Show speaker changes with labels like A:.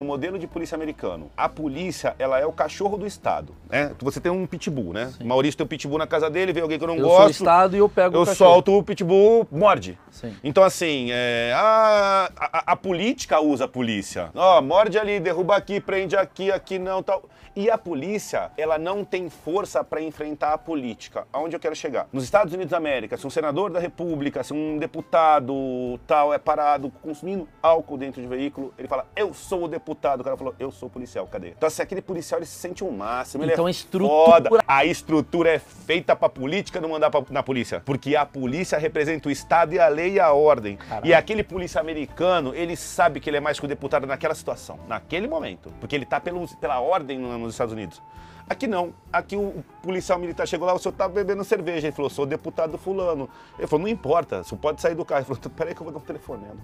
A: No modelo de polícia americano, a polícia ela é o cachorro do Estado, né? Você tem um pitbull, né? Sim. Maurício tem um pitbull na casa dele, vem alguém que eu não eu gosto. Eu sou o Estado e eu pego eu o cachorro. Eu solto o pitbull, morde. Sim. Então assim, é, a, a, a, política usa a polícia. Ó, oh, morde ali, derruba aqui, prende aqui, aqui não, tal. E a polícia, ela não tem força para enfrentar a política. Aonde eu quero chegar? Nos Estados Unidos da América, se um senador da República, se um deputado tal é parado consumindo álcool dentro de veículo, ele fala: "Eu sou o deputado deputado O cara falou, eu sou policial, cadê? Então, assim, aquele policial, ele se sente o um máximo, ele então, é a estrutura... foda. A estrutura é feita pra política não mandar pra, na polícia. Porque a polícia representa o Estado e a lei e a ordem. Caralho. E aquele polícia americano, ele sabe que ele é mais que o deputado naquela situação, naquele momento. Porque ele tá pelo, pela ordem nos Estados Unidos. Aqui não. Aqui o policial militar chegou lá, o senhor tá bebendo cerveja. Ele falou, sou deputado fulano. Ele falou, não importa, o senhor pode sair do carro. Ele falou, peraí que eu vou dar um telefonema.